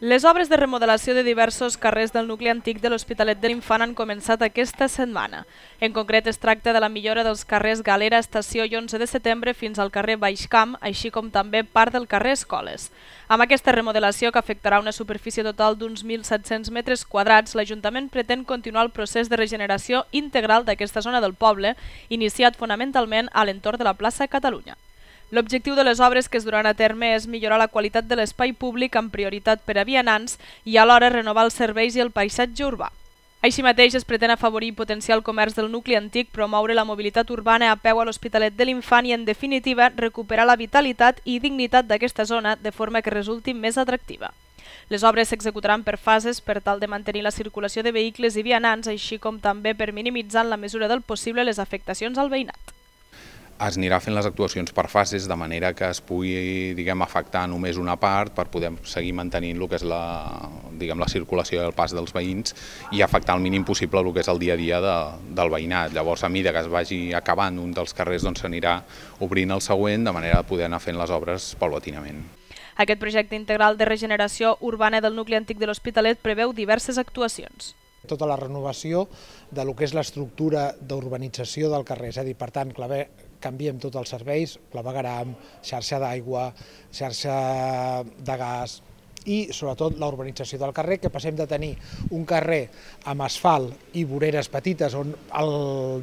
Les obres de remodelació de diversos carrers del nucli antic de l'Hospitalet de l'Infant han començat aquesta setmana. En concret, es tracta de la millora dels carrers Galera, Estació i 11 de setembre fins al carrer Baixcamp, així com també part del carrer Escoles. Amb aquesta remodelació, que afectarà una superfície total d'uns 1.700 metres quadrats, l'Ajuntament pretén continuar el procés de regeneració integral d'aquesta zona del poble, iniciat fonamentalment a l'entorn de la plaça Catalunya. L'objectiu de les obres que es duran a terme és millorar la qualitat de l'espai públic amb prioritat per a vianants i alhora renovar els serveis i el paisatge urbà. Així mateix es pretén afavorir i potenciar el comerç del nucli antic, promoure la mobilitat urbana a peu a l'Hospitalet de l'Infant i, en definitiva, recuperar la vitalitat i dignitat d'aquesta zona de forma que resulti més atractiva. Les obres s'executaran per fases per tal de mantenir la circulació de vehicles i vianants, així com també per minimitzar en la mesura del possible les afectacions al veïnat es anirà fent les actuacions per fases, de manera que es pugui diguem, afectar només una part per poder seguir mantenint el que és la, diguem, la circulació i el pas dels veïns i afectar el mínim possible el que és el dia a dia de, del veïnat. Llavors, a mida que es vagi acabant un dels carrers, doncs s'anirà obrint el següent, de manera de poder anar fent les obres paulatinament. Aquest projecte integral de regeneració urbana del nucli antic de l'Hospitalet preveu diverses actuacions tota la renovació de lo que és l'estructura d'urbanització del carrer, és a dir, per tant, canviem tots els serveis, clavegaram, xarxa d'aigua, xarxa de gas, i sobretot la urbanització del carrer, que passem de tenir un carrer amb asfalt i voreres petites on el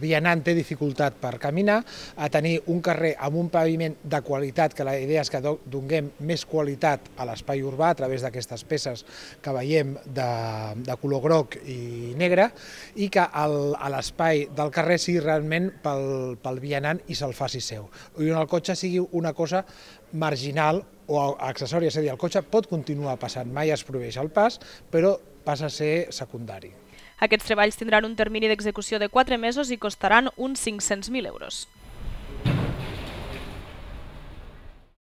vianant té dificultat per caminar, a tenir un carrer amb un paviment de qualitat, que la idea és que donem més qualitat a l'espai urbà a través d'aquestes peces que veiem de, de color groc i negre, i que el, a l'espai del carrer sigui realment pel, pel vianant i se'l faci seu. I on el cotxe sigui una cosa marginal o accessòria, és a dir, el cotxe pot continuar passant, mai es proveix el pas, però passa a ser secundari. Aquests treballs tindran un termini d'execució de 4 mesos i costaran uns 500.000 euros.